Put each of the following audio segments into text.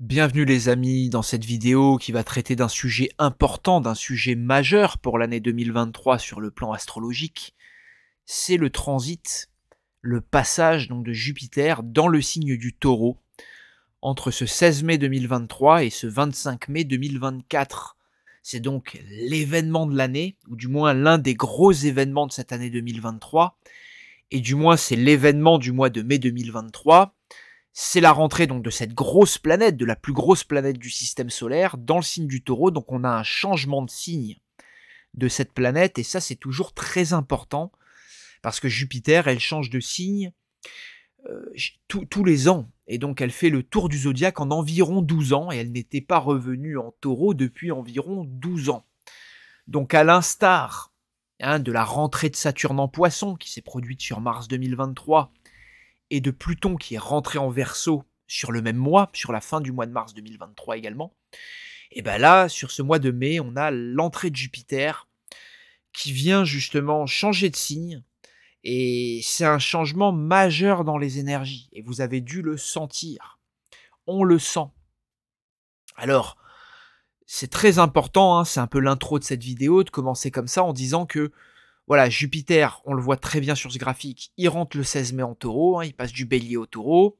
Bienvenue les amis dans cette vidéo qui va traiter d'un sujet important, d'un sujet majeur pour l'année 2023 sur le plan astrologique. C'est le transit, le passage donc de Jupiter dans le signe du Taureau entre ce 16 mai 2023 et ce 25 mai 2024. C'est donc l'événement de l'année, ou du moins l'un des gros événements de cette année 2023, et du moins c'est l'événement du mois de mai 2023 c'est la rentrée donc de cette grosse planète, de la plus grosse planète du système solaire, dans le signe du taureau, donc on a un changement de signe de cette planète, et ça c'est toujours très important, parce que Jupiter, elle change de signe euh, tous les ans, et donc elle fait le tour du zodiaque en environ 12 ans, et elle n'était pas revenue en taureau depuis environ 12 ans. Donc à l'instar hein, de la rentrée de Saturne en poisson qui s'est produite sur mars 2023, et de Pluton qui est rentré en verso sur le même mois, sur la fin du mois de mars 2023 également, et bien là, sur ce mois de mai, on a l'entrée de Jupiter qui vient justement changer de signe, et c'est un changement majeur dans les énergies, et vous avez dû le sentir. On le sent. Alors, c'est très important, hein, c'est un peu l'intro de cette vidéo, de commencer comme ça en disant que voilà, Jupiter, on le voit très bien sur ce graphique, il rentre le 16 mai en taureau, hein, il passe du bélier au taureau.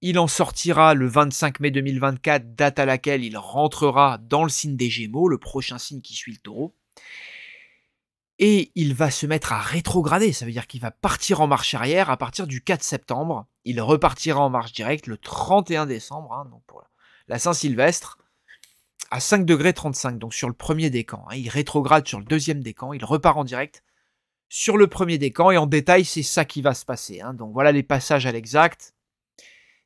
Il en sortira le 25 mai 2024, date à laquelle il rentrera dans le signe des Gémeaux, le prochain signe qui suit le taureau. Et il va se mettre à rétrograder, ça veut dire qu'il va partir en marche arrière à partir du 4 septembre. Il repartira en marche directe le 31 décembre, hein, donc la Saint-Sylvestre à 5 degrés 35, donc sur le premier décan. Hein. Il rétrograde sur le deuxième décan, il repart en direct sur le premier décan, et en détail, c'est ça qui va se passer. Hein. Donc voilà les passages à l'exact.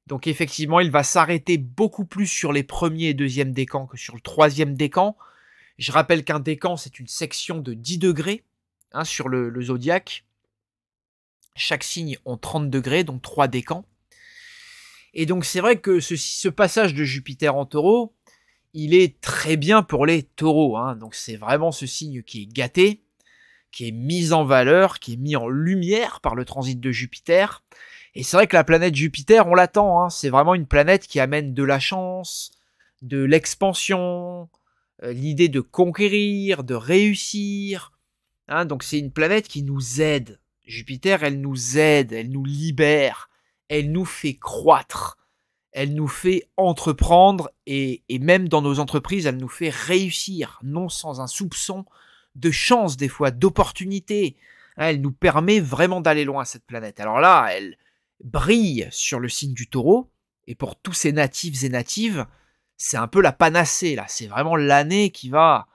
Donc effectivement, il va s'arrêter beaucoup plus sur les premiers et deuxième décans que sur le troisième décan. Je rappelle qu'un décan, c'est une section de 10 degrés hein, sur le, zodiaque. Chaque signe en 30 degrés, donc trois décans. Et donc c'est vrai que ce, ce passage de Jupiter en taureau, il est très bien pour les taureaux. Hein. Donc c'est vraiment ce signe qui est gâté, qui est mis en valeur, qui est mis en lumière par le transit de Jupiter. Et c'est vrai que la planète Jupiter, on l'attend. Hein. C'est vraiment une planète qui amène de la chance, de l'expansion, euh, l'idée de conquérir, de réussir. Hein. Donc c'est une planète qui nous aide. Jupiter, elle nous aide, elle nous libère, elle nous fait croître elle nous fait entreprendre et, même dans nos entreprises, elle nous fait réussir, non sans un soupçon de chance des fois, d'opportunité. Hein, elle nous permet vraiment d'aller loin cette planète. Alors là, elle brille sur le signe du taureau, et pour tous ces natifs et natives, c'est un peu la panacée, là. C'est vraiment l'année qui va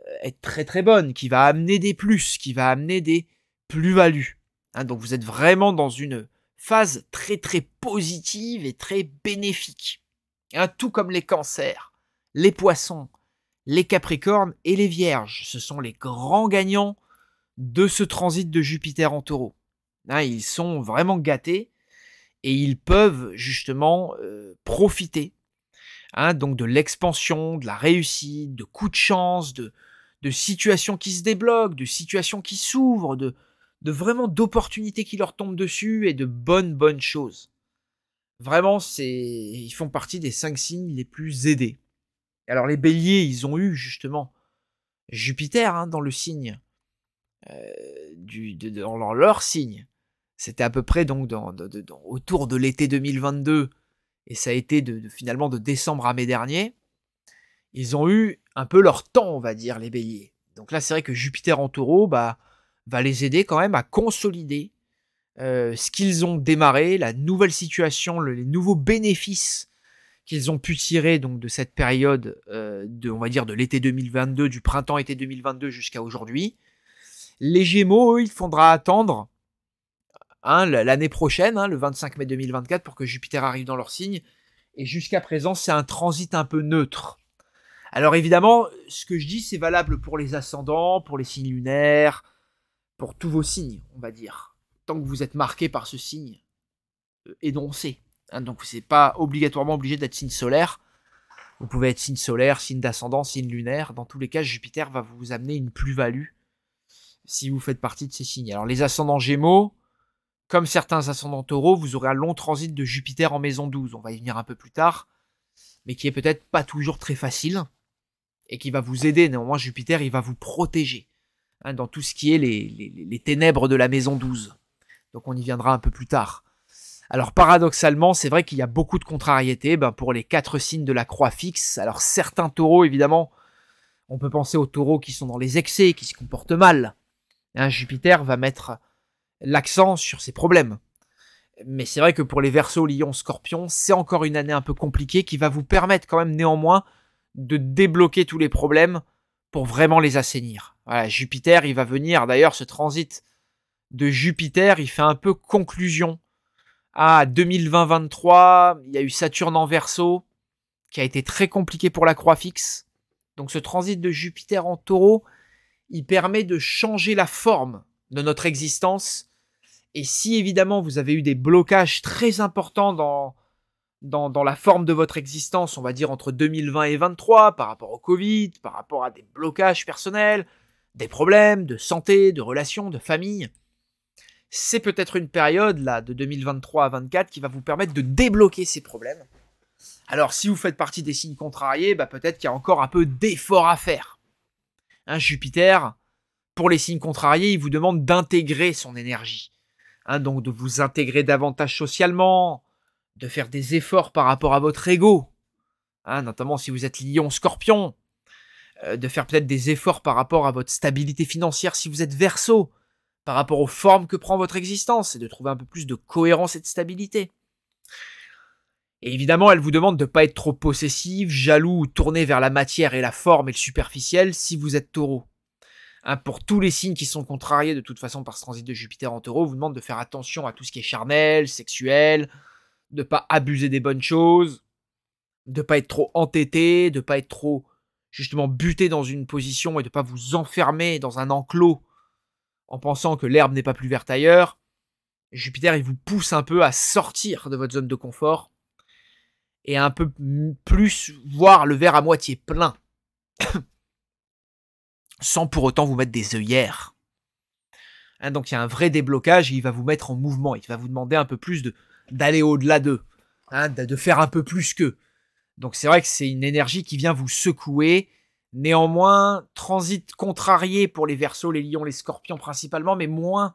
euh, être très très bonne, qui va amener des plus, qui va amener des plus-values. Hein, donc vous êtes vraiment dans une phase très très positive et très bénéfique. Hein, tout comme les cancers, les poissons, les capricornes et les vierges. Ce sont les grands gagnants de ce transit de Jupiter en taureau. Hein, ils sont vraiment gâtés et ils peuvent justement euh, profiter hein, donc de l'expansion, de la réussite, de coups de chance, de, de situations qui se débloquent, de situations qui s'ouvrent, de, de vraiment d'opportunités qui leur tombent dessus et de bonnes, bonnes choses. Vraiment, c'est, ils font partie des cinq signes les plus aidés. Alors les béliers, ils ont eu justement Jupiter hein, dans le signe, euh, du, dans leur signe. C'était à peu près donc dans, de, de, autour de l'été 2022, et ça a été de finalement de décembre à mai dernier. Ils ont eu un peu leur temps, on va dire, les béliers. Donc là, c'est vrai que Jupiter en taureau, bah, va les aider quand même à consolider euh, ce qu'ils ont démarré, la nouvelle situation, les nouveaux bénéfices qu'ils ont pu tirer donc de cette période euh, de on va dire de l'été 2022, du printemps été 2022 jusqu'à aujourd'hui. Les Gémeaux, eux, il faudra attendre hein, l'année prochaine, hein, le 25 mai 2024, pour que Jupiter arrive dans leur signe. Et jusqu'à présent, c'est un transit un peu neutre. Alors évidemment, ce que je dis, c'est valable pour les ascendants, pour les signes lunaires, pour tous vos signes, on va dire. Tant que vous êtes marqué par ce signe euh, énoncé. Hein, donc donc n'êtes pas obligatoirement obligé d'être signe solaire. Vous pouvez être signe solaire, signe d'ascendant, signe lunaire. Dans tous les cas, Jupiter va vous amener une plus-value si vous faites partie de ces signes. Alors les ascendants gémeaux, comme certains ascendants taureaux, vous aurez un long transit de Jupiter en maison 12. On va y venir un peu plus tard. Mais qui est peut-être pas toujours très facile. Et qui va vous aider. Néanmoins, Jupiter, il va vous protéger. Hein, dans tout ce qui est les, ténèbres de la maison 12. Donc on y viendra un peu plus tard. Alors paradoxalement, c'est vrai qu'il y a beaucoup de contrariétés ben, pour les quatre signes de la croix fixe. Alors certains taureaux, évidemment, on peut penser aux taureaux qui sont dans les excès, qui se comportent mal. Hein, Jupiter va mettre l'accent sur ces problèmes. Mais c'est vrai que pour les Verseaux, lion, scorpion, c'est encore une année un peu compliquée qui va vous permettre quand même néanmoins de débloquer tous les problèmes pour vraiment les assainir. Voilà, Jupiter, il va venir. D'ailleurs, ce transit de Jupiter, il fait un peu conclusion à 2020-23. Il y a eu Saturne en verso, qui a été très compliqué pour la croix fixe. Donc ce transit de Jupiter en taureau, il permet de changer la forme de notre existence. Et si évidemment vous avez eu des blocages très importants dans dans, la forme de votre existence, on va dire entre 2020 et 2023, par rapport au Covid, par rapport à des blocages personnels, des problèmes de santé, de relations, de famille. C'est peut-être une période là de 2023 à 2024 qui va vous permettre de débloquer ces problèmes. Alors si vous faites partie des signes contrariés, bah, peut-être qu'il y a encore un peu d'effort à faire. Hein, Jupiter, pour les signes contrariés, il vous demande d'intégrer son énergie. Hein, donc de vous intégrer davantage socialement, de faire des efforts par rapport à votre ego, hein, notamment si vous êtes lion scorpion, euh, de faire peut-être des efforts par rapport à votre stabilité financière si vous êtes verso, par rapport aux formes que prend votre existence, et de trouver un peu plus de cohérence et de stabilité. Et évidemment, elle vous demande de ne pas être trop possessive, jaloux tourné vers la matière et la forme et le superficiel si vous êtes taureau. Hein, pour tous les signes qui sont contrariés de toute façon par ce transit de Jupiter en taureau, vous demande de faire attention à tout ce qui est charnel, sexuel, de pas abuser des bonnes choses, de pas être trop entêté, de pas être trop justement buté dans une position et de pas vous enfermer dans un enclos en pensant que l'herbe n'est pas plus verte ailleurs. Jupiter, il vous pousse un peu à sortir de votre zone de confort et un peu plus voir le verre à moitié plein, sans pour autant vous mettre des œillères. Hein, donc il y a un vrai déblocage et il va vous mettre en mouvement, il va vous demander un peu plus de, d'aller au-delà d'eux, hein, de faire un peu plus qu'eux. Donc c'est vrai que c'est une énergie qui vient vous secouer. Néanmoins, transit contrarié pour les Verseaux, les Lions, les Scorpions principalement, mais moins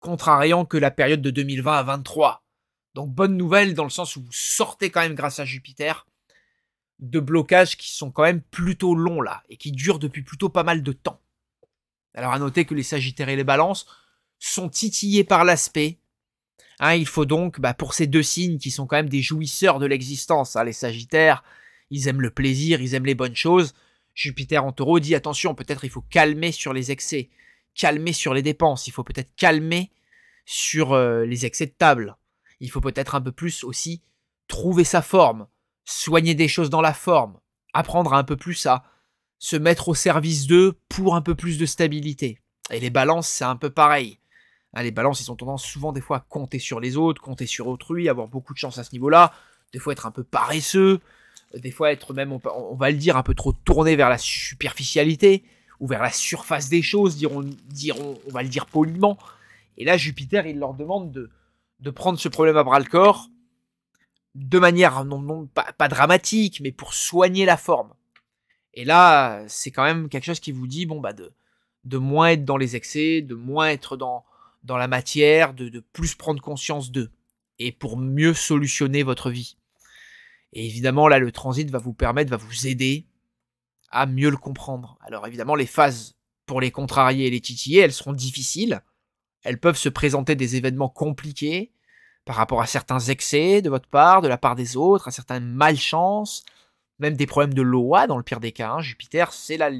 contrariant que la période de 2020 à 2023. Donc bonne nouvelle dans le sens où vous sortez quand même grâce à Jupiter de blocages qui sont quand même plutôt longs là et qui durent depuis plutôt pas mal de temps. Alors à noter que les Sagittaires et les Balances sont titillés par l'aspect, Hein, il faut donc, bah, pour ces deux signes qui sont quand même des jouisseurs de l'existence, hein, les Sagittaires, ils aiment le plaisir, ils aiment les bonnes choses. Jupiter en taureau dit attention, peut-être il faut calmer sur les excès, calmer sur les dépenses, il faut peut-être calmer sur euh, les excès de table. Il faut peut-être un peu plus aussi trouver sa forme, soigner des choses dans la forme, apprendre un peu plus à se mettre au service d'eux pour un peu plus de stabilité. Et les balances, c'est un peu pareil. Hein, les balances, ils ont tendance souvent des fois à compter sur les autres, compter sur autrui, avoir beaucoup de chance à ce niveau-là, des fois être un peu paresseux, des fois être même, on, va le dire, un peu trop tourné vers la superficialité ou vers la surface des choses, on va le dire poliment. Et là, Jupiter, il leur demande de, de prendre ce problème à bras le corps, de manière non, non pas, pas dramatique, mais pour soigner la forme. Et là, c'est quand même quelque chose qui vous dit, bon, bah, de, de moins être dans les excès, de moins être dans, dans la matière, de, plus prendre conscience d'eux, et pour mieux solutionner votre vie. Et évidemment, là, le transit va vous permettre, va vous aider à mieux le comprendre. Alors évidemment, les phases pour les contrarier et les titiller, elles seront difficiles. Elles peuvent se présenter des événements compliqués par rapport à certains excès de votre part, de la part des autres, à certaines malchances, même des problèmes de loi dans le pire des cas. Hein. Jupiter, c'est la,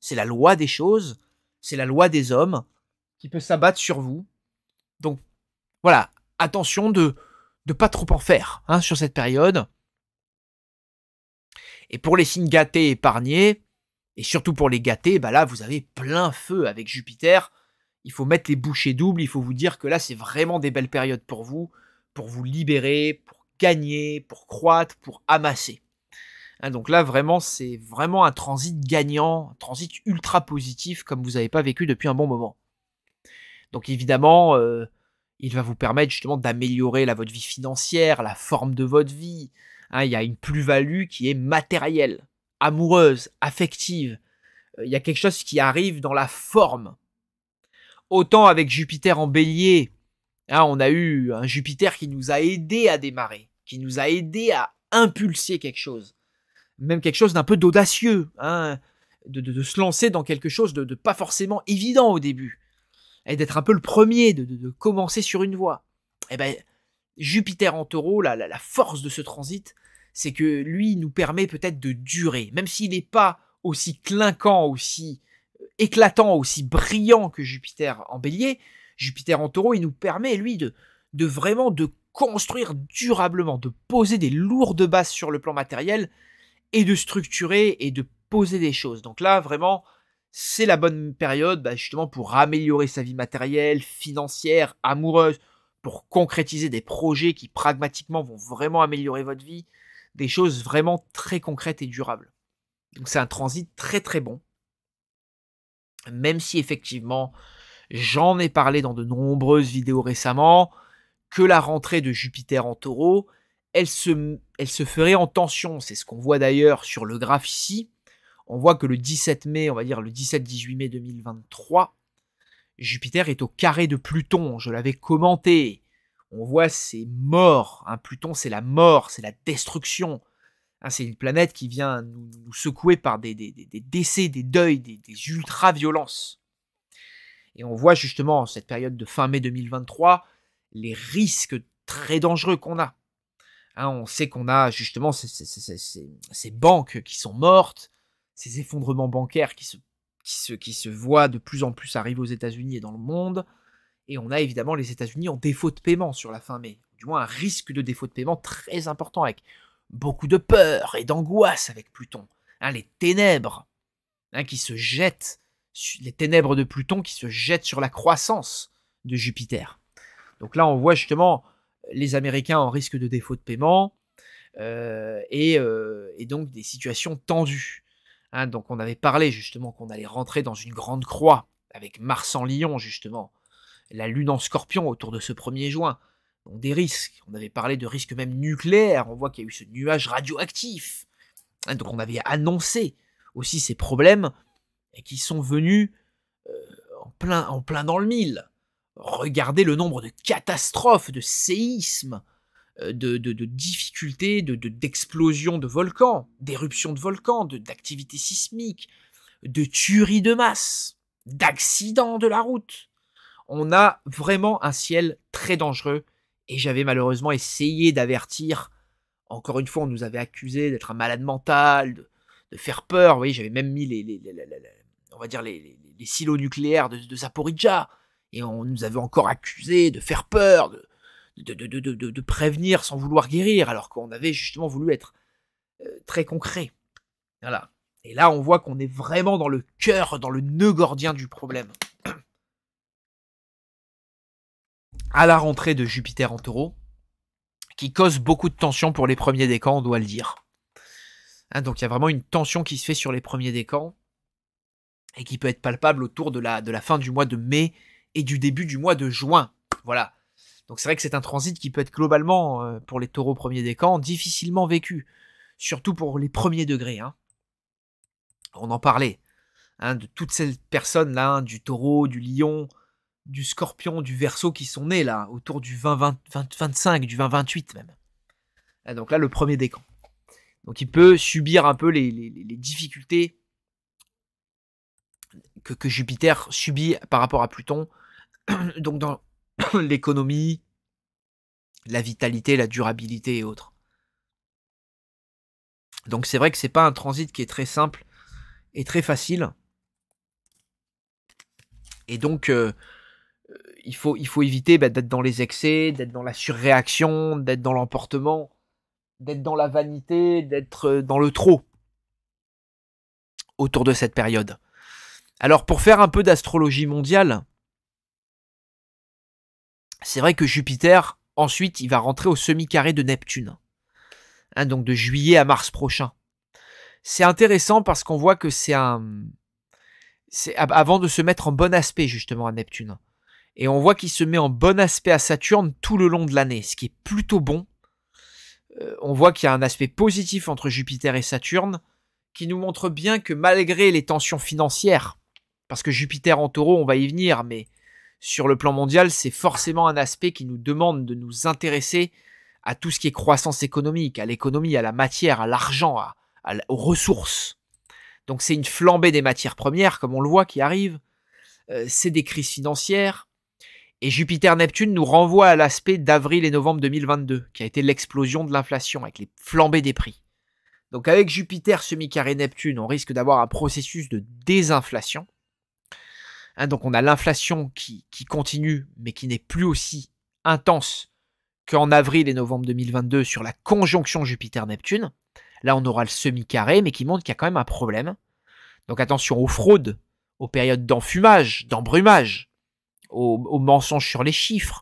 c'est la loi des choses, c'est la loi des hommes qui peut s'abattre sur vous. Donc voilà, attention de ne pas trop en faire hein, sur cette période. Et pour les signes gâtés épargnés, et surtout pour les gâtés, bah là vous avez plein feu avec Jupiter. Il faut mettre les bouchées doubles, il faut vous dire que là c'est vraiment des belles périodes pour vous, pour vous libérer, pour gagner, pour croître, pour amasser. Hein, donc là vraiment c'est vraiment un transit gagnant, transit ultra positif comme vous n'avez pas vécu depuis un bon moment. Donc évidemment, euh, il va vous permettre justement d'améliorer la votre vie financière, la forme de votre vie. Hein. il y a une plus-value qui est matérielle, amoureuse, affective. Euh, il y a quelque chose qui arrive dans la forme. Autant avec Jupiter en bélier, hein, on a eu un Jupiter qui nous a aidé à démarrer, qui nous a aidé à impulser quelque chose. Même quelque chose d'un peu d'audacieux, hein, de, se lancer dans quelque chose de pas forcément évident au début et d'être un peu le premier, de, commencer sur une voie. Et eh ben, Jupiter en taureau, la, la, force de ce transit, c'est que lui nous permet peut-être de durer, même s'il n'est pas aussi clinquant, aussi euh, éclatant, aussi brillant que Jupiter en bélier, Jupiter en taureau, il nous permet, lui, de, de vraiment de construire durablement, de poser des lourdes bases sur le plan matériel et de structurer et de poser des choses. Donc là, vraiment, c'est la bonne période bah, justement pour améliorer sa vie matérielle, financière, amoureuse, pour concrétiser des projets qui pragmatiquement vont vraiment améliorer votre vie, des choses vraiment très concrètes et durables. Donc c'est un transit très très bon, même si effectivement j'en ai parlé dans de nombreuses vidéos récemment, que la rentrée de Jupiter en taureau, elle se, elle se ferait en tension, c'est ce qu'on voit d'ailleurs sur le graphe ici, on voit que le 17 mai, on va dire le 17-18 mai 2023, Jupiter est au carré de Pluton, je l'avais commenté. On voit ses morts, hein. Pluton c'est la mort, c'est la destruction. Hein. c'est une planète qui vient nous, secouer par des, décès, des deuils, des, des ultra-violences. Et on voit justement en cette période de fin mai 2023 les risques très dangereux qu'on a. Hein. on sait qu'on a justement ces, ces, banques qui sont mortes, ces effondrements bancaires qui se, voient de plus en plus arriver aux États-Unis et dans le monde. Et on a évidemment les États-Unis en défaut de paiement sur la fin mai, du moins un risque de défaut de paiement très important avec beaucoup de peur et d'angoisse avec Pluton. Hein, les ténèbres hein, qui se jettent, les ténèbres de Pluton qui se jettent sur la croissance de Jupiter. Donc là, on voit justement les Américains en risque de défaut de paiement euh, euh, et donc des situations tendues. Hein, donc on avait parlé justement qu'on allait rentrer dans une grande croix avec Mars en Lion justement, la Lune en Scorpion autour de ce 1er juin. Donc des risques. On avait parlé de risques même nucléaires. On voit qu'il y a eu ce nuage radioactif. Hein, donc on avait annoncé aussi ces problèmes et qui sont venus euh, en, plein, en plein dans le mille. Regardez le nombre de catastrophes, de séismes, euh, de, de, de difficultés, d'explosions de, volcans, d'éruptions de volcans, d'activités sismiques, de tueries de masse, d'accidents de la route. On a vraiment un ciel très dangereux et j'avais malheureusement essayé d'avertir. Encore une fois, on nous avait accusé d'être un malade mental, de, faire peur. Vous j'avais même mis les, on va dire les, silos nucléaires de, de et on nous avait encore accusé de faire peur, de, de, prévenir sans vouloir guérir, alors qu'on avait justement voulu être euh, très concret. Voilà. Et là, on voit qu'on est vraiment dans le cœur, dans le nœud gordien du problème. À la rentrée de Jupiter en taureau, qui cause beaucoup de tension pour les premiers décans, on doit le dire. Hein, donc il y a vraiment une tension qui se fait sur les premiers décans et qui peut être palpable autour de la, de la fin du mois de mai et du début du mois de juin. Voilà. Donc c'est vrai que c'est un transit qui peut être globalement, euh, pour les taureaux premiers des camps, difficilement vécu, surtout pour les premiers degrés. Hein. On en parlait, hein, de toutes ces personnes-là, hein, du taureau, du lion, du scorpion, du verso qui sont nés là, autour du 20, 25, du 20-28 même. donc là, le premier des camps. Donc il peut subir un peu les, difficultés que, que, Jupiter subit par rapport à Pluton, donc dans, l'économie, la vitalité, la durabilité et autres. Donc c'est vrai que c'est pas un transit qui est très simple et très facile. Et donc euh, euh, il, faut, il faut éviter bah, d'être dans les excès, d'être dans la surréaction, d'être dans l'emportement, d'être dans la vanité, d'être euh, dans le trop autour de cette période. Alors pour faire un peu d'astrologie mondiale, c'est vrai que Jupiter, ensuite, il va rentrer au semi-carré de Neptune. Hein, donc de juillet à mars prochain. C'est intéressant parce qu'on voit que c'est un... C'est avant de se mettre en bon aspect justement à Neptune. Et on voit qu'il se met en bon aspect à Saturne tout le long de l'année, ce qui est plutôt bon. Euh, on voit qu'il y a un aspect positif entre Jupiter et Saturne qui nous montre bien que malgré les tensions financières, parce que Jupiter en taureau, on va y venir, mais sur le plan mondial, c'est forcément un aspect qui nous demande de nous intéresser à tout ce qui est croissance économique, à l'économie, à la matière, à l'argent, à, aux ressources. Donc c'est une flambée des matières premières, comme on le voit, qui arrive. Euh, c'est des crises financières. Et Jupiter-Neptune nous renvoie à l'aspect d'avril et novembre 2022, qui a été l'explosion de l'inflation avec les flambées des prix. Donc avec Jupiter semi-carré Neptune, on risque d'avoir un processus de désinflation Hein, donc on a l'inflation qui, continue, mais qui n'est plus aussi intense qu'en avril et novembre 2022 sur la conjonction Jupiter-Neptune. Là, on aura le semi-carré, mais qui montre qu'il y a quand même un problème. Donc attention aux fraudes, aux périodes d'enfumage, d'embrumage, aux, mensonges sur les chiffres,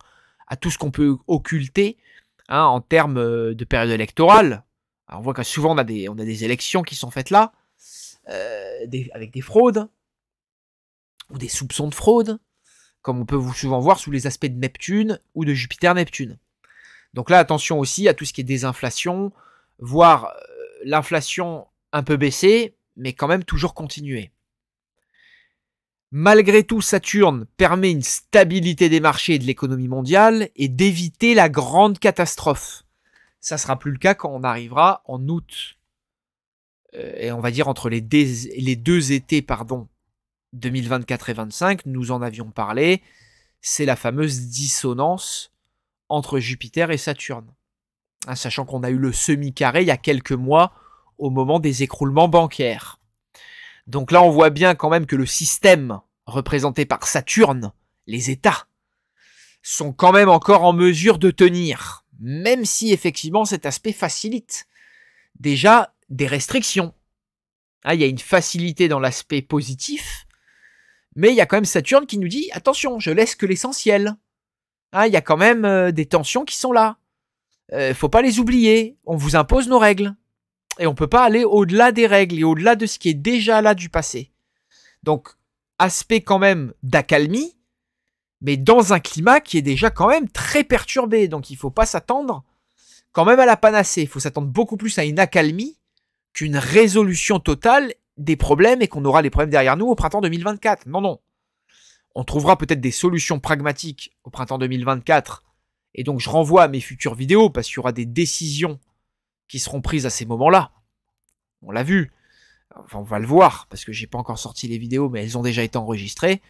à tout ce qu'on peut occulter hein, en termes euh, de période électorale. on voit que souvent on a des, on a des élections qui sont faites là, euh, avec des fraudes ou des soupçons de fraude, comme on peut vous souvent voir sous les aspects de Neptune ou de Jupiter-Neptune. Donc là, attention aussi à tout ce qui est désinflation, voire euh, l'inflation un peu baissée, mais quand même toujours continuée. Malgré tout, Saturne permet une stabilité des marchés et de l'économie mondiale et d'éviter la grande catastrophe. Ça ne sera plus le cas quand on arrivera en août. Euh, et on va dire entre les, les deux étés, pardon, 2024 et 2025, nous en avions parlé, c'est la fameuse dissonance entre Jupiter et Saturne. Hein, sachant qu'on a eu le semi-carré il y a quelques mois au moment des écroulements bancaires. Donc là, on voit bien quand même que le système représenté par Saturne, les États, sont quand même encore en mesure de tenir, même si effectivement cet aspect facilite déjà des restrictions. Hein, il y a une facilité dans l'aspect positif, mais il y a quand même Saturne qui nous dit attention, je laisse que l'essentiel. Ah, il y a quand même euh, des tensions qui sont là. Euh, faut pas les oublier. On vous impose nos règles. Et on peut pas aller au-delà des règles et au-delà de ce qui est déjà là du passé. Donc, aspect quand même d'acalmie, mais dans un climat qui est déjà quand même très perturbé. Donc, il faut pas s'attendre quand même à la panacée. Il faut s'attendre beaucoup plus à une accalmie qu'une résolution totale des problèmes et qu'on aura les problèmes derrière nous au printemps 2024. Non, non. On trouvera peut-être des solutions pragmatiques au printemps 2024. Et donc je renvoie à mes futures vidéos parce qu'il y aura des décisions qui seront prises à ces moments-là. On l'a vu. Enfin, on va le voir parce que j'ai pas encore sorti les vidéos, mais elles ont déjà été enregistrées.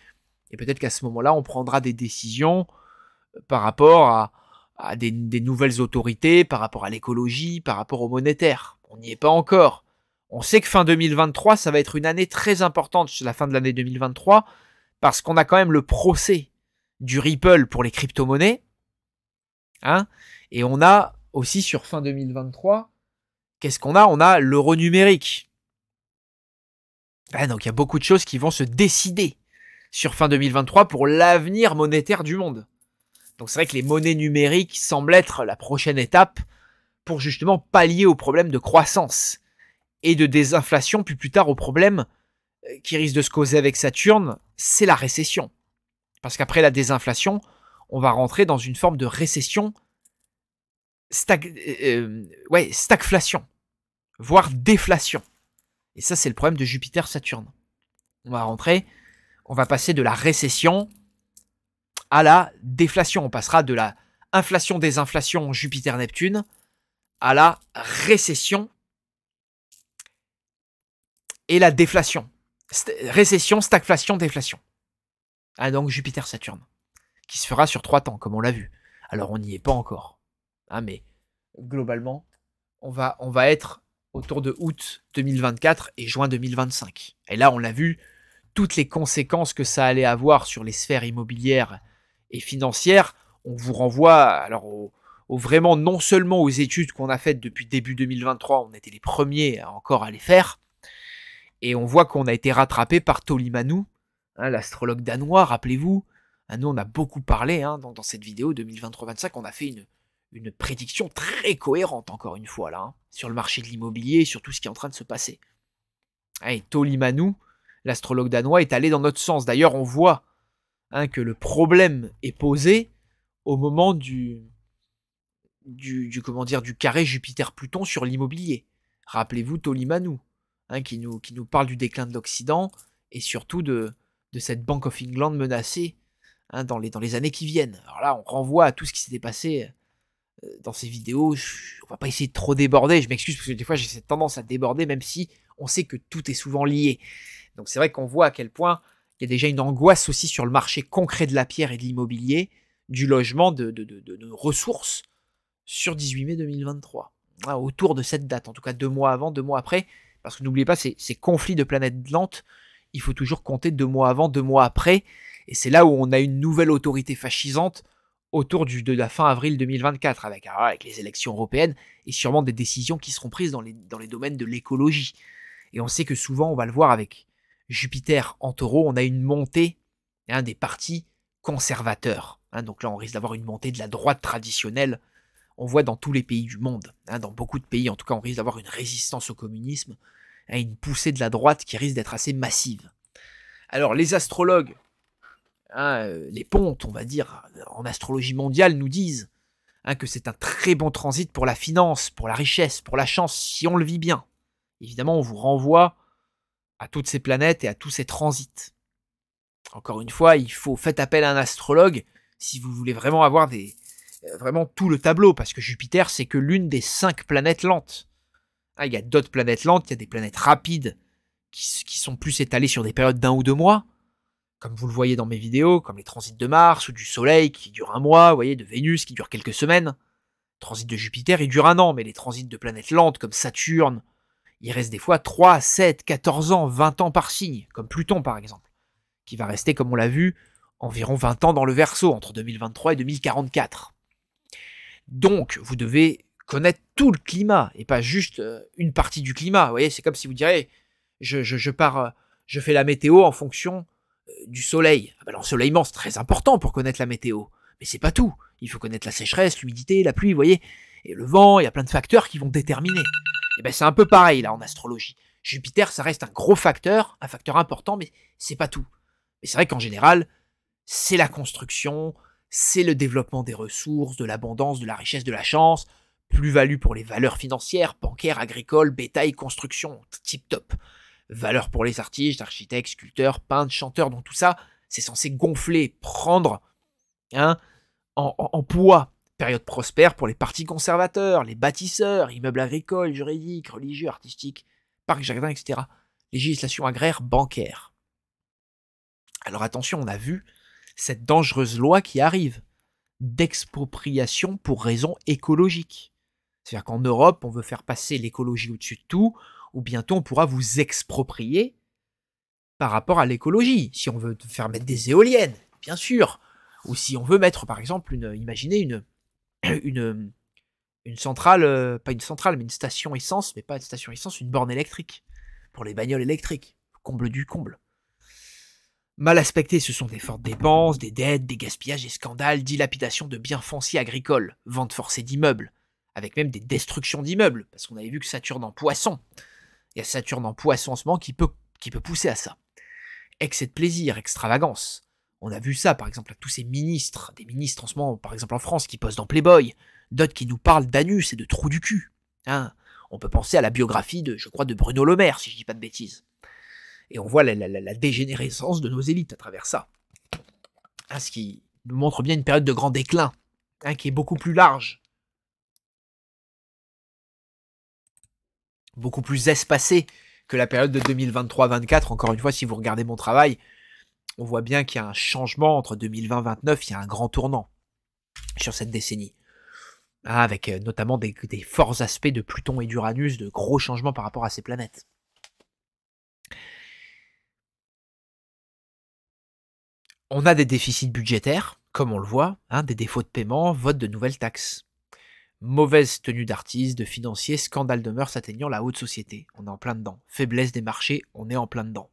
Et peut-être qu'à ce moment-là, on prendra des décisions euh, par rapport à, des, nouvelles autorités, par rapport à l'écologie, par rapport au monétaire. On n'y est pas encore. On sait que fin 2023, ça va être une année très importante, la fin de l'année 2023, parce qu'on a quand même le procès du Ripple pour les crypto-monnaies. Hein et on a aussi sur fin 2023, qu'est-ce qu'on a On a l'euro numérique. donc il y a beaucoup de choses qui vont se décider sur fin 2023 pour l'avenir monétaire du monde. Donc c'est vrai que les monnaies numériques semblent être la prochaine étape pour justement pallier au problème de croissance et de désinflation, puis plus tard au problème euh, qui risque de se causer avec Saturne, c'est la récession. Parce qu'après la désinflation, on va rentrer dans une forme de récession, euh, euh, ouais, stagflation, voire déflation. Et ça, c'est le problème de Jupiter-Saturne. On va rentrer, on va passer de la récession à la déflation. On passera de la inflation-désinflation Jupiter-Neptune à la récession et la déflation. récession, stagflation, déflation. Ah donc Jupiter-Saturne, qui se fera sur trois temps, comme on l'a vu. Alors on n'y est pas encore. Ah, mais globalement, on va, on va être autour de août 2024 et juin 2025. Et là, on l'a vu, toutes les conséquences que ça allait avoir sur les sphères immobilières et financières, on vous renvoie alors au vraiment non seulement aux études qu'on a faites depuis début 2023, on était les premiers encore à les faire, et on voit qu'on a été rattrapé par Tolimanou, hein, l'astrologue danois, rappelez-vous. Hein, nous, on a beaucoup parlé hein, dans, cette vidéo 2023-25, on a fait une, prédiction très cohérente, encore une fois, là, sur le marché de l'immobilier, et sur tout ce qui est en train de se passer. Et Tolimanou, l'astrologue danois, est allé dans notre sens. D'ailleurs, on voit que le problème est posé au moment du, du, comment dire du carré Jupiter-Pluton sur l'immobilier. Rappelez-vous Tolimanou, Hein, qui, nous, qui nous parle du déclin de l'Occident et surtout de, de cette Bank of England menacée hein, dans, les, dans les années qui viennent. Alors là, on renvoie à tout ce qui s'était passé euh, dans ces vidéos. On va pas essayer de trop déborder, je m'excuse parce que des fois j'ai cette tendance à déborder, même si on sait que tout est souvent lié. Donc c'est vrai qu'on voit à quel point il y a déjà une angoisse aussi sur le marché concret de la pierre et de l'immobilier, du logement, de, de, de, ressources sur 18 mai 2023. Hein, autour de cette date, en tout cas deux mois avant, deux mois après, parce que n'oubliez pas, ces, ces conflits de planètes lentes, il faut toujours compter deux mois avant, deux mois après. Et c'est là où on a une nouvelle autorité fascisante autour du, de la fin avril 2024, avec, ah, avec les élections européennes et sûrement des décisions qui seront prises dans les, dans les domaines de l'écologie. Et on sait que souvent, on va le voir avec Jupiter en taureau, on a une montée hein, des partis conservateurs. Hein. donc là, on risque d'avoir une montée de la droite traditionnelle on voit dans tous les pays du monde, hein, dans beaucoup de pays en tout cas, on risque d'avoir une résistance au communisme, et hein, une poussée de la droite qui risque d'être assez massive. Alors les astrologues, hein, euh, les pontes, on va dire, euh, en astrologie mondiale, nous disent que c'est un très bon transit pour la finance, pour la richesse, pour la chance, si on le vit bien. Évidemment, on vous renvoie à toutes ces planètes et à tous ces transits. Encore une fois, il faut faites appel à un astrologue si vous voulez vraiment avoir des, euh, vraiment tout le tableau, parce que Jupiter, c'est que l'une des cinq planètes lentes. Ah, il y a d'autres planètes lentes, il y a des planètes rapides qui, sont plus étalées sur des périodes d'un ou deux mois, comme vous le voyez dans mes vidéos, comme les transits de Mars ou du Soleil qui durent un mois, vous voyez, de Vénus qui dure quelques semaines. Le transit de Jupiter, il dure un an, mais les transits de planètes lentes comme Saturne, il reste des fois 3, 7, 14 ans, 20 ans par signe, comme Pluton par exemple, qui va rester, comme on l'a vu, environ 20 ans dans le verso entre 2023 et 2044. Donc, vous devez connaître tout le climat et pas juste euh, une partie du climat. Vous c'est comme si vous diriez, je, pars, euh, je fais la météo en fonction euh, du soleil. Ah ben, l'ensoleillement, c'est très important pour connaître la météo. Mais c'est pas tout. Il faut connaître la sécheresse, l'humidité, la pluie, vous voyez, et le vent, il y a plein de facteurs qui vont déterminer. Et eh ben c'est un peu pareil là en astrologie. Jupiter, ça reste un gros facteur, un facteur important, mais c'est pas tout. Mais c'est vrai qu'en général, c'est la construction, c'est le développement des ressources, de l'abondance, de la richesse, de la chance, plus-value pour les valeurs financières, bancaires, agricoles, bétail, construction, tip-top. Valeur pour les artistes, architectes, sculpteurs, peintres, chanteurs, donc tout ça, c'est censé gonfler, prendre hein, en, en poids. Période prospère pour les partis conservateurs, les bâtisseurs, immeubles agricoles, juridiques, religieux, artistiques, parcs, jardins, etc. Législation agraire, bancaire. Alors attention, on a vu cette dangereuse loi qui arrive d'expropriation pour raison écologiques. C'est-à-dire qu'en Europe, on veut faire passer l'écologie au-dessus de tout, ou bientôt on pourra vous exproprier par rapport à l'écologie. Si on veut faire mettre des éoliennes, bien sûr, ou si on veut mettre, par exemple, une, imaginez une, une, une centrale, euh, pas une centrale, mais une station essence, mais pas une station essence, une borne électrique pour les bagnoles électriques, comble du comble. Mal aspectés, ce sont des fortes dépenses, des dettes, des gaspillages, et scandales, dilapidation de biens fonciers agricoles, vente forcée d'immeubles, avec même des destructions d'immeubles, parce qu'on avait vu que Saturne en poisson, il y a Saturne en poisson en ce moment qui peut, qui peut pousser à ça. Excès de plaisir, extravagance. On a vu ça, par exemple, à tous ces ministres, des ministres en ce moment, par exemple en France, qui posent dans Playboy, d'autres qui nous parlent d'anus et de trous du cul. Hein. on peut penser à la biographie de, je crois, de Bruno Le Maire, si je dis pas de bêtises. Et on voit la, dégénérescence de nos élites à travers ça. Ah, ce qui nous montre bien une période de grand déclin, hein, qui est beaucoup plus large. Beaucoup plus espacée que la période de 2023-24. Encore une fois, si vous regardez mon travail, on voit bien qu'il y a un changement entre 2020-29, il y a un grand tournant sur cette décennie. Ah, avec euh, notamment des forts aspects de Pluton et d'Uranus, de gros changements par rapport à ces planètes. on a des déficits budgétaires, comme on le voit, hein, des défauts de paiement, vote de nouvelles taxes. Mauvaise tenue d'artistes, de financiers, scandale de mœurs atteignant la haute société. On est en plein dedans. Faiblesse des marchés, on est en plein dedans.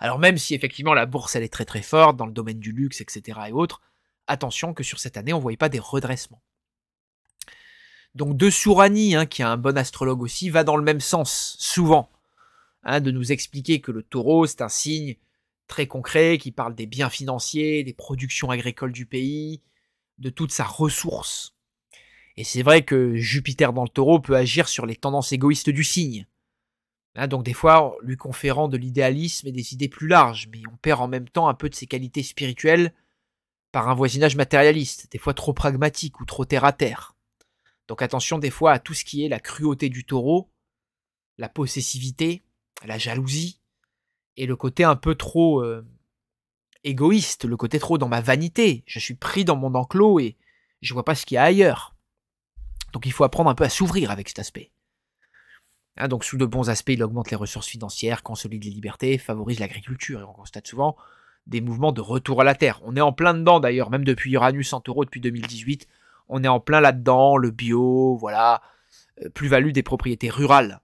Alors même si effectivement la bourse elle est très très forte dans le domaine du luxe, etc. et autres, attention que sur cette année on ne voyait pas des redressements. Donc De Sourani, hein, qui est un bon astrologue aussi, va dans le même sens, souvent, hein, de nous expliquer que le taureau c'est un signe très concret qui parle des biens financiers, des productions agricoles du pays, de toute sa ressource. Et c'est vrai que Jupiter dans le taureau peut agir sur les tendances égoïstes du signe. Hein, donc des fois, lui conférant de l'idéalisme et des idées plus larges, mais on perd en même temps un peu de ses qualités spirituelles par un voisinage matérialiste, des fois trop pragmatique ou trop terre à -terre. Donc attention des fois à tout ce qui est la cruauté du taureau, la possessivité, la jalousie, et le côté un peu trop euh, égoïste, le côté trop dans ma vanité. Je suis pris dans mon enclos et je vois pas ce qu'il y a ailleurs. Donc il faut apprendre un peu à s'ouvrir avec cet aspect. Hein, donc sous de bons aspects, il augmente les ressources financières, consolide les libertés, favorise l'agriculture. Et on constate souvent des mouvements de retour à la terre. On est en plein dedans d'ailleurs, même depuis Uranus Centauro, depuis 2018, on est en plein là-dedans, le bio, voilà, euh, plus-value des propriétés rurales.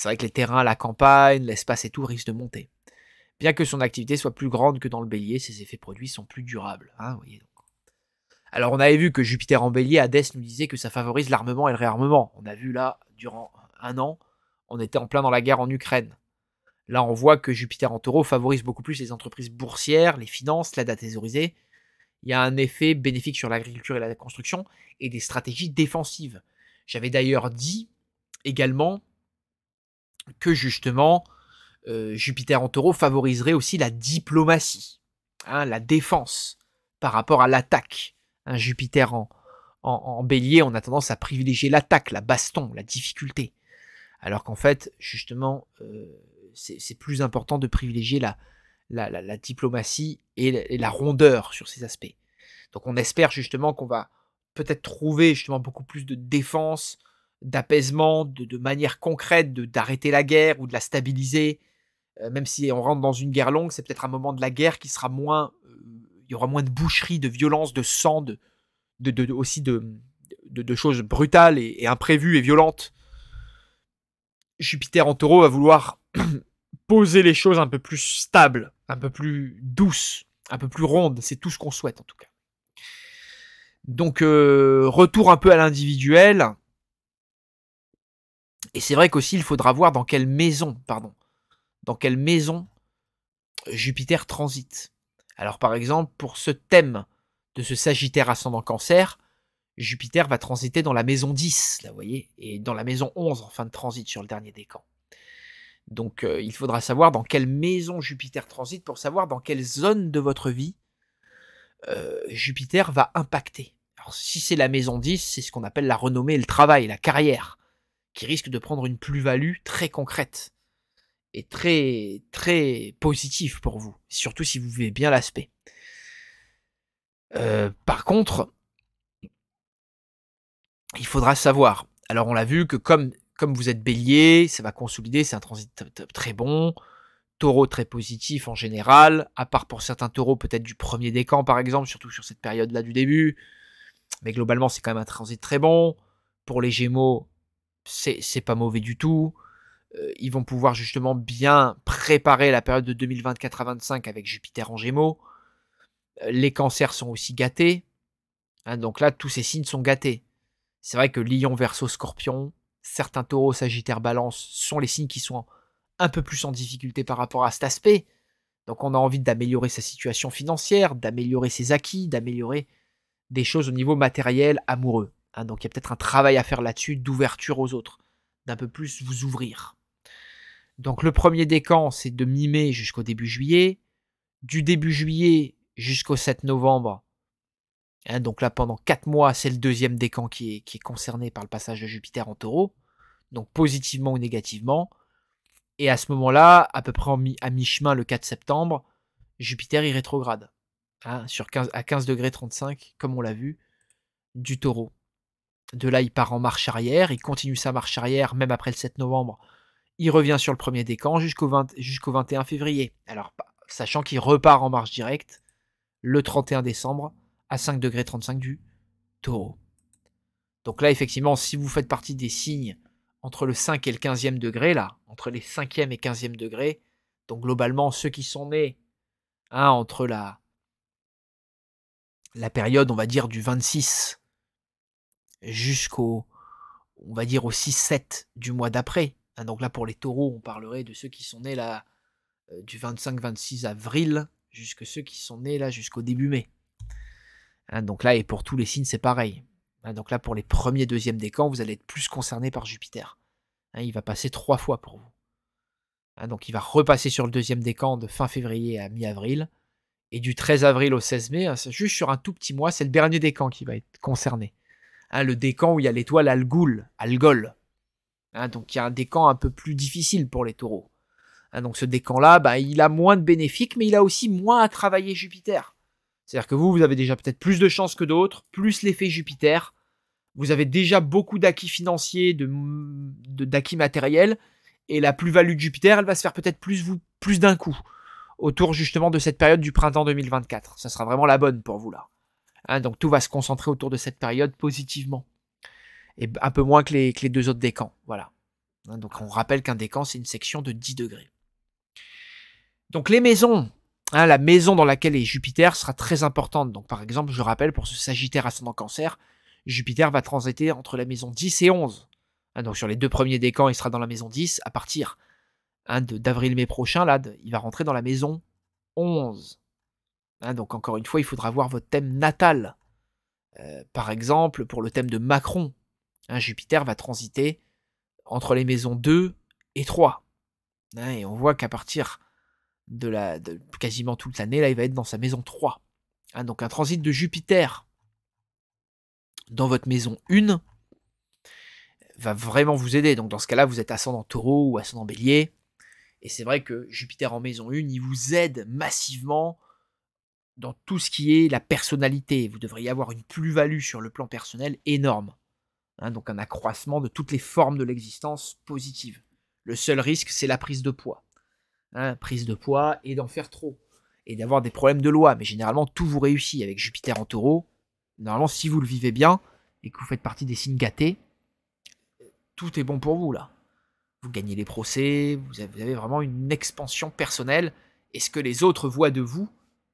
C'est vrai que les terrains la campagne, l'espace et tout risquent de monter. Bien que son activité soit plus grande que dans le bélier, ses effets produits sont plus durables. Hein, Alors on avait vu que Jupiter en bélier, Hadès nous disait que ça favorise l'armement et le réarmement. On a vu là, durant un an, on était en plein dans la guerre en Ukraine. Là on voit que Jupiter en taureau favorise beaucoup plus les entreprises boursières, les finances, la à thésauriser. Il y a un effet bénéfique sur l'agriculture et la construction et des stratégies défensives. J'avais d'ailleurs dit également que justement euh, Jupiter en taureau favoriserait aussi la diplomatie, hein, la défense par rapport à l'attaque. Hein, Jupiter en, en, bélier, on a tendance à privilégier l'attaque, la baston, la difficulté. Alors qu'en fait, justement, euh, c'est plus important de privilégier la, diplomatie et la, et la rondeur sur ces aspects. Donc on espère justement qu'on va peut-être trouver justement beaucoup plus de défense, d'apaisement, de, manière concrète, d'arrêter la guerre ou de la stabiliser. Euh, même si on rentre dans une guerre longue, c'est peut-être un moment de la guerre qui sera moins, euh, il y aura moins de boucherie, de violence, de sang, de, de, aussi de, choses brutales et, imprévues et violentes. Jupiter en taureau va vouloir poser les choses un peu plus stables, un peu plus douces, un peu plus rondes. C'est tout ce qu'on souhaite en tout cas. Donc euh, retour un peu à l'individuel, et c'est vrai qu'aussi, il faudra voir dans quelle maison, pardon, dans quelle maison Jupiter transite. Alors par exemple, pour ce thème de ce Sagittaire ascendant cancer, Jupiter va transiter dans la maison 10, là vous voyez, et dans la maison 11 en fin de transit sur le dernier décan. Donc euh, il faudra savoir dans quelle maison Jupiter transite pour savoir dans quelle zone de votre vie euh, Jupiter va impacter. Alors si c'est la maison 10, c'est ce qu'on appelle la renommée, le travail, la carrière qui risque de prendre une plus-value très concrète et très très positive pour vous, surtout si vous vivez bien l'aspect. Euh, par contre, il faudra savoir. Alors on l'a vu que comme, comme vous êtes bélier, ça va consolider, c'est un transit très bon. Taureau très positif en général, à part pour certains taureaux peut-être du premier décan par exemple, surtout sur cette période-là du début. Mais globalement c'est quand même un transit très bon. Pour les gémeaux, c'est pas mauvais du tout. Euh, ils vont pouvoir justement bien préparer la période de 2024 à 2025 avec Jupiter en Gémeaux. Euh, les cancers sont aussi gâtés. Hein, donc là, tous ces signes sont gâtés. C'est vrai que Lion, verso Scorpion, certains taureaux, Sagittaire, Balance sont les signes qui sont un peu plus en difficulté par rapport à cet aspect. Donc on a envie d'améliorer sa situation financière, d'améliorer ses acquis, d'améliorer des choses au niveau matériel, amoureux. Ah, donc il y a peut-être un travail à faire là-dessus d'ouverture aux autres, d'un peu plus vous ouvrir. Donc le premier décan, c'est de mi-mai jusqu'au début juillet. Du début juillet jusqu'au 7 novembre, hein, donc là pendant 4 mois, c'est le deuxième décan qui est, concerné par le passage de Jupiter en taureau, donc positivement ou négativement. Et à ce moment-là, à peu près à mi-chemin le 4 septembre, Jupiter y rétrograde. Hein, sur à 15 degrés 35, comme on l'a vu, du taureau. De là, il part en marche arrière, il continue sa marche arrière même après le 7 novembre. Il revient sur le premier décan jusqu'au 21 février. Alors, bah, sachant qu'il repart en marche directe le 31 décembre à 5 degrés 35 du taureau. Donc là, effectivement, si vous faites partie des signes entre le 5 et le 15e degré, là, entre les 5e et 15e degrés, donc globalement, ceux qui sont nés hein, entre la, la période, on va dire, du 26 jusqu'au, on va dire, au 6-7 du mois d'après. Hein, donc là, pour les taureaux, on parlerait de ceux qui sont nés là euh, du 25-26 avril jusque ceux qui sont nés là jusqu'au début mai. Hein, donc là, et pour tous les signes, c'est pareil. Hein, donc là, pour les premiers, deuxièmes décans, vous allez être plus concernés par Jupiter. il va passer trois fois pour vous. donc il va repasser sur le deuxième décan de fin février à mi-avril. Et du 13 avril au 16 mai, juste sur un tout petit mois, c'est le dernier décan qui va être concerné. Ah, le décan où il y a l'étoile Algoul, Algol. Ah, donc il y a un décan un peu plus difficile pour les taureaux. Ah, donc ce décan-là, bah, il a moins de bénéfiques, mais il a aussi moins à travailler Jupiter. C'est-à-dire que vous, vous avez déjà peut-être plus de chances que d'autres, plus l'effet Jupiter. Vous avez déjà beaucoup d'acquis financiers, d'acquis de, matériels, et la plus-value de Jupiter, elle va se faire peut-être plus, plus d'un coup, autour justement de cette période du printemps 2024. Ça sera vraiment la bonne pour vous là. Hein, donc tout va se concentrer autour de cette période positivement. Et un peu moins que les, deux autres décans. Voilà. Hein, donc on rappelle qu'un décan, c'est une section de 10 degrés. Donc les maisons, hein, la maison dans laquelle est Jupiter sera très importante. Donc par exemple, je rappelle pour ce Sagittaire ascendant Cancer, Jupiter va transiter entre la maison 10 et 11. donc sur les deux premiers décans, il sera dans la maison 10 à partir d'avril-mai prochain, il va rentrer dans la maison 11. Hein, donc encore une fois, il faudra voir votre thème natal. Euh, par exemple, pour le thème de Macron, hein, Jupiter va transiter entre les maisons 2 et 3. Hein, et on voit qu'à partir de de quasiment toute l'année, là, il va être dans sa maison 3. donc un transit de Jupiter dans votre maison 1 va vraiment vous aider. Donc dans ce cas-là, vous êtes ascendant taureau ou ascendant bélier. Et c'est vrai que Jupiter en maison 1, il vous aide massivement dans tout ce qui est la personnalité. Vous devriez avoir une plus-value sur le plan personnel énorme. Hein, donc un accroissement de toutes les formes de l'existence positive. Le seul risque, c'est la prise de poids. Hein, prise de poids et d'en faire trop. Et d'avoir des problèmes de loi. Mais généralement, tout vous réussit. Avec Jupiter en taureau, normalement, si vous le vivez bien et que vous faites partie des signes gâtés, tout est bon pour vous là. Vous gagnez les procès, vous avez vraiment une expansion personnelle. Et ce que les autres voient de vous,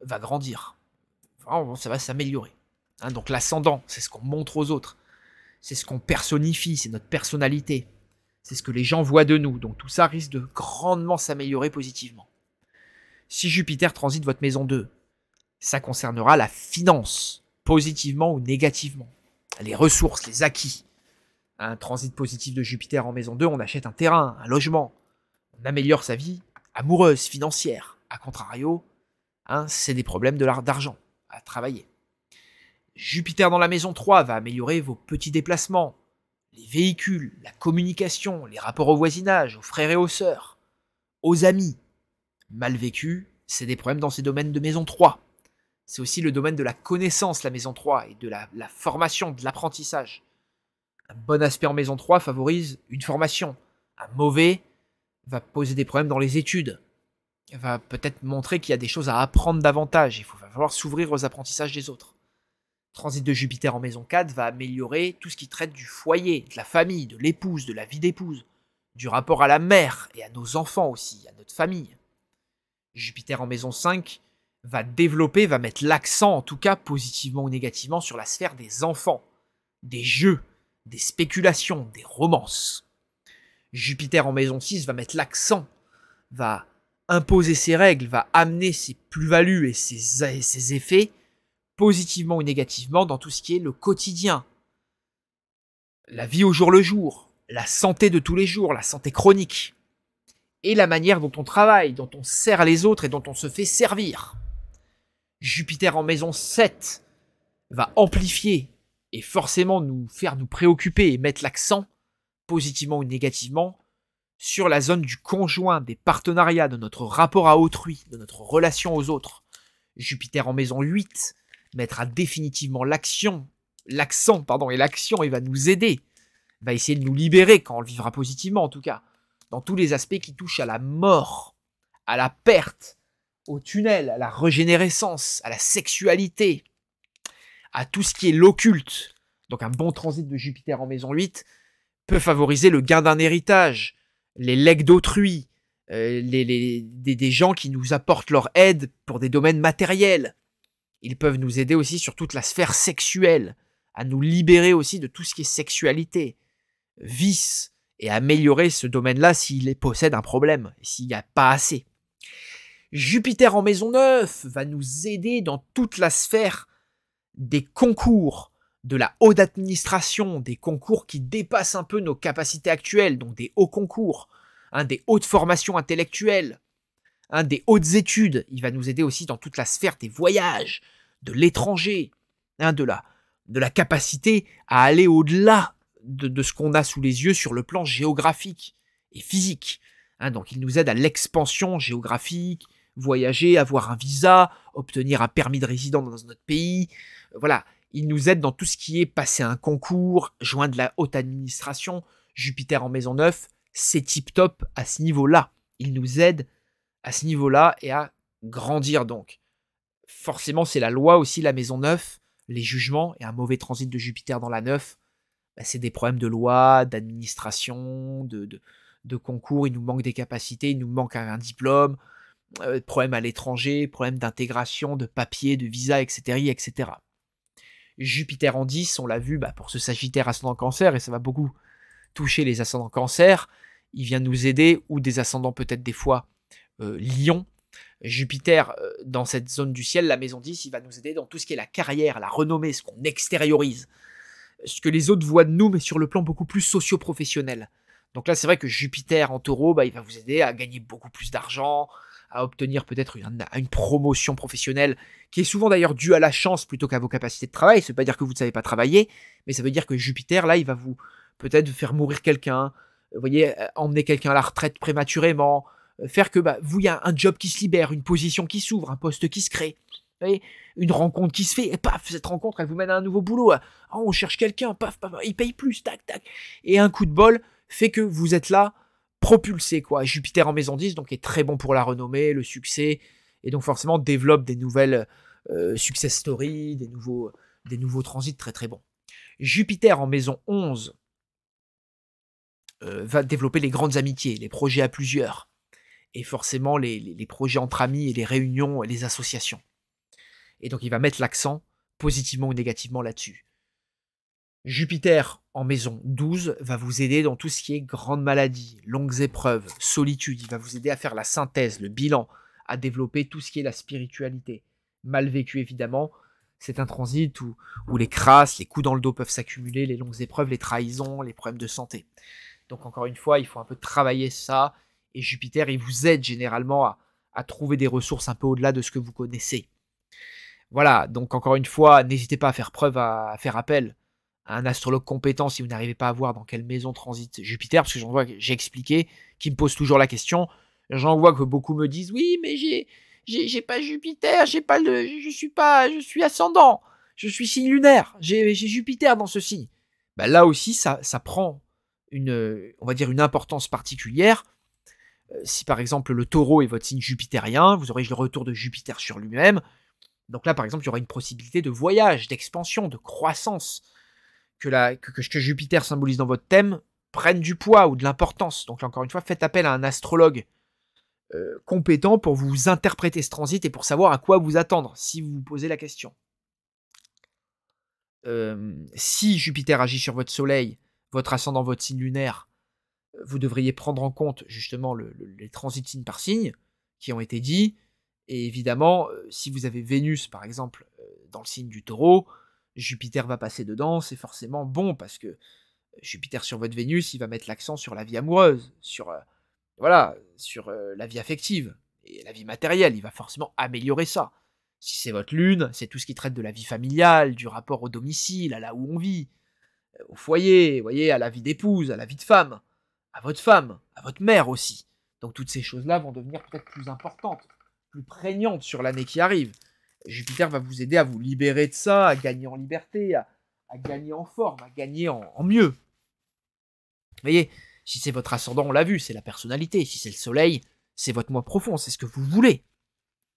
va grandir. ça va s'améliorer. Hein, donc l'ascendant, c'est ce qu'on montre aux autres. C'est ce qu'on personnifie, c'est notre personnalité. C'est ce que les gens voient de nous. Donc tout ça risque de grandement s'améliorer positivement. Si Jupiter transite votre maison 2, ça concernera la finance, positivement ou négativement. Les ressources, les acquis. Un transit positif de Jupiter en maison 2, on achète un terrain, un logement. On améliore sa vie amoureuse, financière. À contrario, Hein, c'est des problèmes de l'art d'argent à travailler. Jupiter dans la maison 3 va améliorer vos petits déplacements, les véhicules, la communication, les rapports au voisinage, aux frères et aux sœurs, aux amis. Mal vécu, c'est des problèmes dans ces domaines de maison 3. C'est aussi le domaine de la connaissance, la maison 3, et de la formation, de l'apprentissage. Un bon aspect en maison 3 favorise une formation. Un mauvais va poser des problèmes dans les études va peut-être montrer qu'il y a des choses à apprendre davantage. Il faut, va falloir s'ouvrir aux apprentissages des autres. Transit de Jupiter en maison 4 va améliorer tout ce qui traite du foyer, de la famille, de l'épouse, de la vie d'épouse, du rapport à la mère et à nos enfants aussi, à notre famille. Jupiter en maison 5 va développer, va mettre l'accent en tout cas positivement ou négativement sur la sphère des enfants, des jeux, des spéculations, des romances. Jupiter en maison 6 va mettre l'accent, va imposer ses règles, va amener ses plus-values et ses, effets, positivement ou négativement, dans tout ce qui est le quotidien. La vie au jour le jour, la santé de tous les jours, la santé chronique, et la manière dont on travaille, dont on sert les autres et dont on se fait servir. Jupiter en maison 7 va amplifier et forcément nous faire nous préoccuper et mettre l'accent, positivement ou négativement, sur la zone du conjoint, des partenariats, de notre rapport à autrui, de notre relation aux autres. Jupiter en maison 8 mettra définitivement l'action, l'accent, pardon, et l'action, et va nous aider, va essayer de nous libérer quand on le vivra positivement en tout cas, dans tous les aspects qui touchent à la mort, à la perte, au tunnel, à la régénérescence, à la sexualité, à tout ce qui est l'occulte. Donc un bon transit de Jupiter en maison 8 peut favoriser le gain d'un héritage, les legs d'autrui, euh, les, des, gens qui nous apportent leur aide pour des domaines matériels. Ils peuvent nous aider aussi sur toute la sphère sexuelle, à nous libérer aussi de tout ce qui est sexualité, vice, et améliorer ce domaine-là s'il possède un problème, s'il n'y a pas assez. Jupiter en maison 9 va nous aider dans toute la sphère des concours, de la haute administration, des concours qui dépassent un peu nos capacités actuelles, donc des hauts concours, hein, des hautes formations intellectuelles, hein, des hautes études. Il va nous aider aussi dans toute la sphère des voyages, de l'étranger, hein, de, la, de la capacité à aller au-delà de, ce qu'on a sous les yeux sur le plan géographique et physique. Hein. donc il nous aide à l'expansion géographique, voyager, avoir un visa, obtenir un permis de résidence dans notre pays. Euh, voilà, il nous aide dans tout ce qui est passer un concours, joindre la haute administration, Jupiter en maison 9. c'est tip top à ce niveau-là. Il nous aide à ce niveau-là et à grandir donc. Forcément, c'est la loi aussi, la maison 9, les jugements et un mauvais transit de Jupiter dans la 9. Bah, c'est des problèmes de loi, d'administration, de, de, concours, il nous manque des capacités, il nous manque un, diplôme, euh, problème à l'étranger, problème d'intégration, de papier, de visa, etc., etc. Jupiter en 10, on l'a vu bah, pour ce Sagittaire ascendant cancer, et ça va beaucoup toucher les ascendants cancer. Il vient nous aider, ou des ascendants peut-être des fois euh, lions. lion. Jupiter, euh, dans cette zone du ciel, la maison 10, il va nous aider dans tout ce qui est la carrière, la renommée, ce qu'on extériorise, ce que les autres voient de nous, mais sur le plan beaucoup plus socio-professionnel. Donc là, c'est vrai que Jupiter en taureau, bah, il va vous aider à gagner beaucoup plus d'argent, à obtenir peut-être une, promotion professionnelle, qui est souvent d'ailleurs due à la chance plutôt qu'à vos capacités de travail. Ça pas dire que vous ne savez pas travailler, mais ça veut dire que Jupiter, là, il va vous peut-être faire mourir quelqu'un, vous voyez, euh, emmener quelqu'un à la retraite prématurément, euh, faire que bah, vous, il y a un job qui se libère, une position qui s'ouvre, un poste qui se crée. et une rencontre qui se fait, et paf, cette rencontre, elle vous mène à un nouveau boulot. Oh, on cherche quelqu'un, paf, paf, il paye plus, tac, tac. Et un coup de bol fait que vous êtes là propulser quoi. Jupiter en maison 10 donc est très bon pour la renommée, le succès et donc forcément développe des nouvelles euh, success stories, des nouveaux des nouveaux transits très très bons. Jupiter en maison 11 euh, va développer les grandes amitiés, les projets à plusieurs et forcément les, projets entre amis et les réunions les associations. Et donc il va mettre l'accent positivement ou négativement là-dessus. Jupiter en maison. 12 va vous aider dans tout ce qui est grande maladie, longues épreuves, solitude. Il va vous aider à faire la synthèse, le bilan, à développer tout ce qui est la spiritualité. Mal vécu, évidemment, c'est un transit où, les crasses, les coups dans le dos peuvent s'accumuler, les longues épreuves, les trahisons, les problèmes de santé. Donc, encore une fois, il faut un peu travailler ça. Et Jupiter, il vous aide généralement à, trouver des ressources un peu au-delà de ce que vous connaissez. Voilà, donc encore une fois, n'hésitez pas à faire preuve, à faire appel un astrologue compétent si vous n'arrivez pas à voir dans quelle maison transite Jupiter, parce que j'en vois, j'ai expliqué, qui me pose toujours la question. J'en vois que beaucoup me disent oui, mais j'ai, j'ai, pas Jupiter, j'ai pas le, je suis pas, je suis ascendant, je suis signe lunaire, j'ai, Jupiter dans ce signe. Bah, là aussi, ça, ça prend une, on va dire une importance particulière. Euh, si par exemple le taureau est votre signe jupitérien, vous aurez le retour de Jupiter sur lui-même. Donc là, par exemple, il y aura une possibilité de voyage, d'expansion, de croissance que, la, que, Jupiter symbolise dans votre thème prenne du poids ou de l'importance. Donc encore une fois, faites appel à un astrologue euh, compétent pour vous interpréter ce transit et pour savoir à quoi vous attendre si vous vous posez la question. Euh, si Jupiter agit sur votre Soleil, votre ascendant, votre signe lunaire, euh, vous devriez prendre en compte justement les transits signe par signe qui ont été dits. Et évidemment, si vous avez Vénus, par exemple, dans le signe du taureau, Jupiter va passer dedans, c'est forcément bon parce que euh, Jupiter sur votre Vénus, il va mettre l'accent sur la vie amoureuse, sur euh, voilà, sur euh, la vie affective et la vie matérielle. Il va forcément améliorer ça. Si c'est votre lune, c'est tout ce qui traite de la vie familiale, du rapport au domicile, à là où on vit, au foyer, voyez, à la vie d'épouse, à la vie de femme, à votre femme, à votre mère aussi. Donc toutes ces choses-là vont devenir peut-être plus importantes, plus prégnantes sur l'année qui arrive. Jupiter va vous aider à vous libérer de ça, à gagner en liberté, à, gagner en forme, à gagner en, mieux. Vous voyez, si c'est votre ascendant, on l'a vu, c'est la personnalité. Si c'est le soleil, c'est votre moi profond, c'est ce que vous voulez.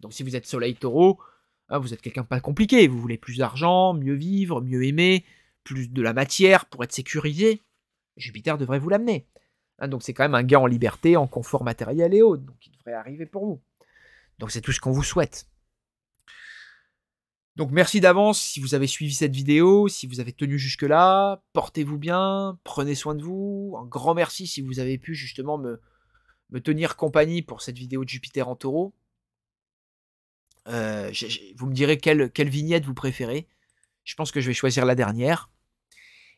Donc si vous êtes soleil taureau, hein, vous êtes quelqu'un pas compliqué, vous voulez plus d'argent, mieux vivre, mieux aimer, plus de la matière pour être sécurisé. Jupiter devrait vous l'amener. Hein, donc c'est quand même un gain en liberté, en confort matériel et autres, donc il devrait arriver pour vous. Donc c'est tout ce qu'on vous souhaite. Donc merci d'avance si vous avez suivi cette vidéo, si vous avez tenu jusque-là, portez-vous bien, prenez soin de vous, un grand merci si vous avez pu justement me, me tenir compagnie pour cette vidéo de Jupiter en taureau. Euh, vous me direz quelle, quelle vignette vous préférez. Je pense que je vais choisir la dernière.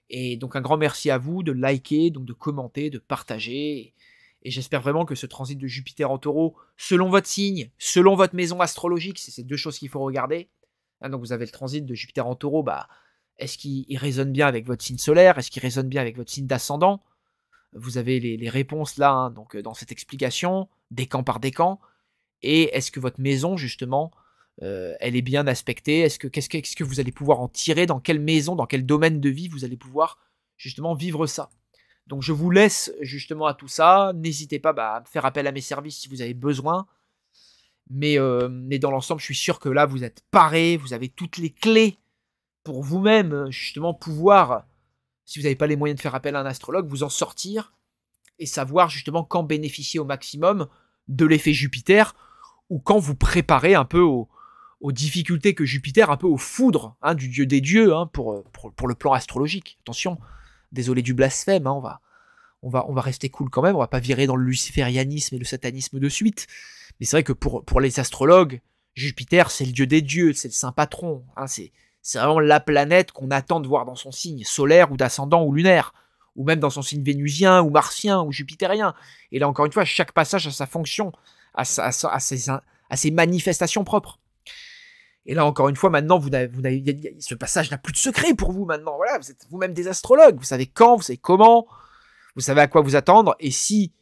Et donc un grand merci à vous de liker, donc de commenter, de partager. Et j'espère vraiment que ce transit de Jupiter en taureau, selon votre signe, selon votre maison astrologique, c'est ces deux choses qu'il faut regarder, ah, donc vous avez le transit de Jupiter en taureau, bah, est-ce qu'il résonne bien avec votre signe solaire Est-ce qu'il résonne bien avec votre signe d'ascendant Vous avez les, réponses là, hein, donc euh, dans cette explication, camps par décan. Et est-ce que votre maison, justement, euh, elle est bien aspectée Est-ce que qu'est-ce, que vous allez pouvoir en tirer Dans quelle maison, dans quel domaine de vie vous allez pouvoir justement vivre ça Donc je vous laisse justement à tout ça. N'hésitez pas bah, à faire appel à mes services si vous avez besoin. Euh, mais, dans l'ensemble, je suis sûr que là, vous êtes parés, vous avez toutes les clés pour vous-même, euh, justement, pouvoir, si vous n'avez pas les moyens de faire appel à un astrologue, vous en sortir et savoir justement quand bénéficier au maximum de l'effet Jupiter ou quand vous préparer un peu aux difficultés que Jupiter, un peu aux foudres hein, du dieu des dieux hein, euh, pour, le plan astrologique. Attention, désolé du blasphème, hein, on, va, on, va, on va rester cool quand même, on va pas virer dans le luciférianisme et le satanisme de suite. Mais c'est vrai que pour, les astrologues, Jupiter, c'est le dieu des dieux, c'est le saint patron. Hein, c'est, vraiment la planète qu'on attend de voir dans son signe solaire ou d'ascendant ou lunaire, ou même dans son signe vénusien ou martien ou jupitérien. Et là, encore une fois, chaque passage a sa fonction, à ses, manifestations propres. Et là, encore une fois, maintenant, vous, ce passage n'a plus de secret pour vous maintenant. Voilà, vous êtes vous-même des astrologues. Vous savez quand, vous savez comment, vous savez à quoi vous attendre. Et si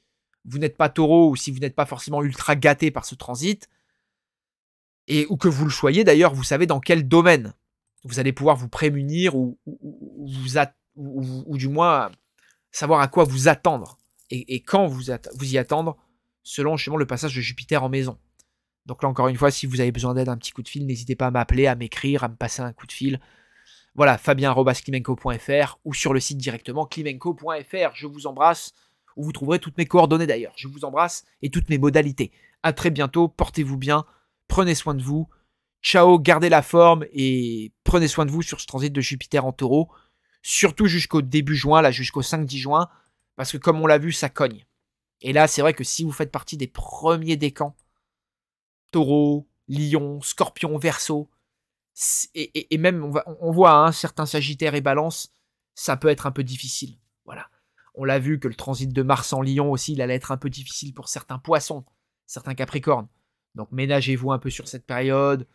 vous n'êtes pas taureau ou si vous n'êtes pas forcément ultra gâté par ce transit, et ou que vous le soyez d'ailleurs, vous savez dans quel domaine vous allez pouvoir vous prémunir ou, ou, vous du moins savoir à quoi vous attendre et, quand vous, vous y attendre selon justement le passage de Jupiter en maison. Donc là encore une fois, si vous avez besoin d'aide, un petit coup de fil, n'hésitez pas à m'appeler, à m'écrire, à me passer un coup de fil. Voilà, fabien-klimenko.fr ou sur le site directement climenko.fr Je vous embrasse où vous trouverez toutes mes coordonnées d'ailleurs. Je vous embrasse et toutes mes modalités. À très bientôt, portez-vous bien, prenez soin de vous. Ciao, gardez la forme et prenez soin de vous sur ce transit de Jupiter en taureau, surtout jusqu'au début juin, là jusqu'au 5-10 juin, parce que comme on l'a vu, ça cogne. Et là, c'est vrai que si vous faites partie des premiers décans, taureau, lion, scorpion, verso, et, même on, voit hein, certains sagittaires et balance, ça peut être un peu difficile. On l'a vu que le transit de Mars en Lyon aussi, il allait être un peu difficile pour certains poissons, certains capricornes. Donc ménagez-vous un peu sur cette période,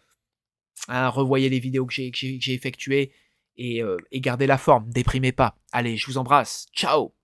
hein, revoyez les vidéos que j'ai effectuées et, euh, et gardez la forme, déprimez pas. Allez, je vous embrasse, ciao